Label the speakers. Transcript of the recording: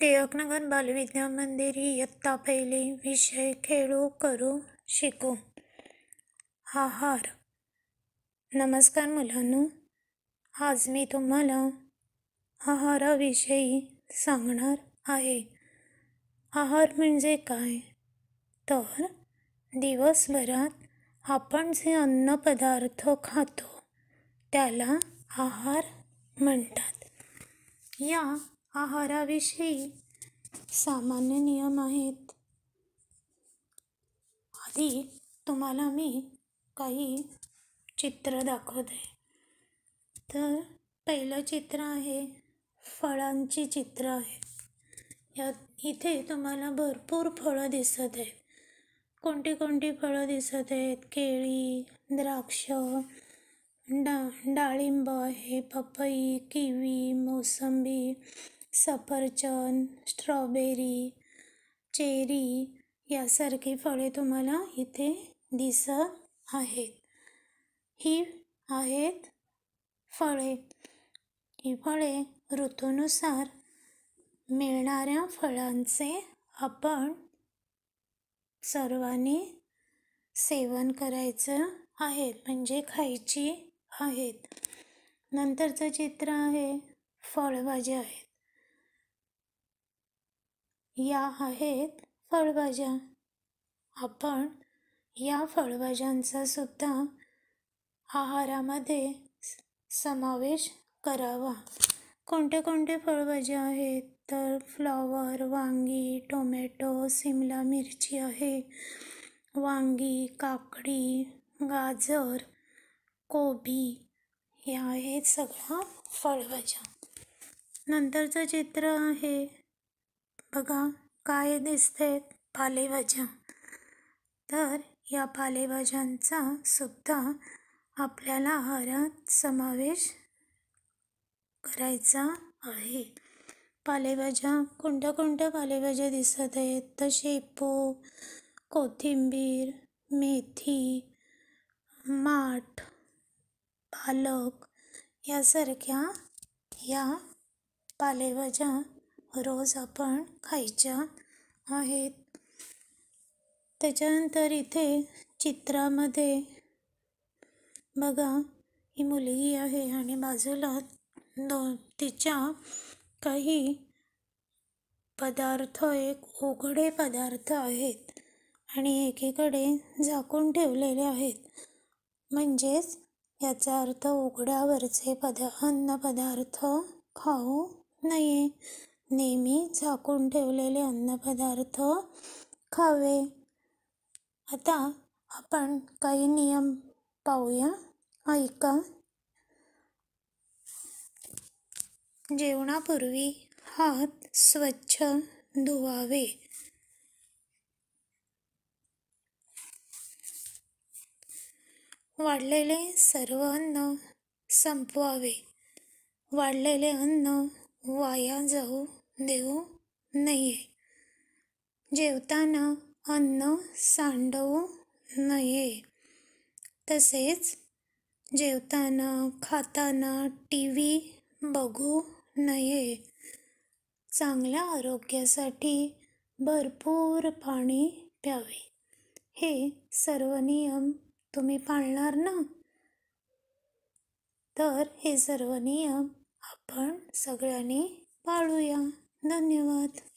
Speaker 1: टिळकनगर बालविद्या मंदिर ही इयत्ता पहिले विषय खेळू करू शिकू आहार नमस्कार मुलांनो आज मी तुम्हाला आहाराविषयी सांगणार आहे आहार म्हणजे काय तर दिवसभरात आपण जे अन्नपदार्थ खातो त्याला आहार म्हणतात या आहाराविषयी सामान्य नियम आहेत आधी तुम्हाला मी काही चित्र दाखवते तर पहिलं चित्र आहे फळांची चित्र आहे या इथे तुम्हाला भरपूर फळं दिसत आहेत कोणती कोणती फळं दिसत आहेत केळी द्राक्ष डा डाळिंब आहे पपई किवी मोसंबी सफरचंद स्ट्रॉबेरी चेरी यासारखी फळे तुम्हाला इथे दिसत आहेत ही आहेत फळे ही फळे ऋतूनुसार मिळणाऱ्या फळांचे आपण सर्वांनी सेवन करायचं आहे म्हणजे खायची आहेत नंतरचं चित्र आहे फळभाज्या आहेत या आहेत फळभाज्या आपण या फळभाज्यांचा सुद्धा आहारामध्ये समावेश करावा कोणते कोणते फळभाज्या आहेत तर फ्लॉवर वांगी टोमॅटो सिमला मिरची आहे वांगी काकडी गाजर कोबी या आहेत सगळ्या फळभाज्या नंतरचं चित्र आहे बघा काय दिसते पालेभाज्या तर या पालेभाज्यांचा सुद्धा आपल्याला आहारात समावेश करायचा आहे पालेभाज्या कोणत्या कोणत्या पालेभाज्या दिसत आहेत तर शेपू कोथिंबीर मेथी माठ पालक यासारख्या या पालेभाज्या रोज आपण खायच्या आहेत त्याच्यानंतर इथे चित्रामध्ये बघा ही मुलगी आहे आणि बाजूला दोन तिच्या काही पदार्थ एक उघडे पदार्थ आहेत आणि एकीकडे झाकून ठेवलेले आहेत म्हणजेच याचा अर्थ उघड्यावरचे पदा अन्न पदार्थ खाऊ नये नेहमी झाकून ठेवलेले अन्नपदार्थ खावे आता आपण काही नियम पाहूया ऐका जेवणापूर्वी हात स्वच्छ धुवावे वाढलेले सर्व अन्न संपवावे वाढलेले अन्न वाया जाऊ देऊ नये जेवताना अन्न सांडवू नये तसेच जेवताना खाताना टी व्ही बघू नये चांगल्या आरोग्यासाठी भरपूर पाणी प्यावे हे सर्व नियम तुम्ही पाळणार ना तर हे सर्व नियम आपण सगळ्यांनी पाळूया धन्यवाद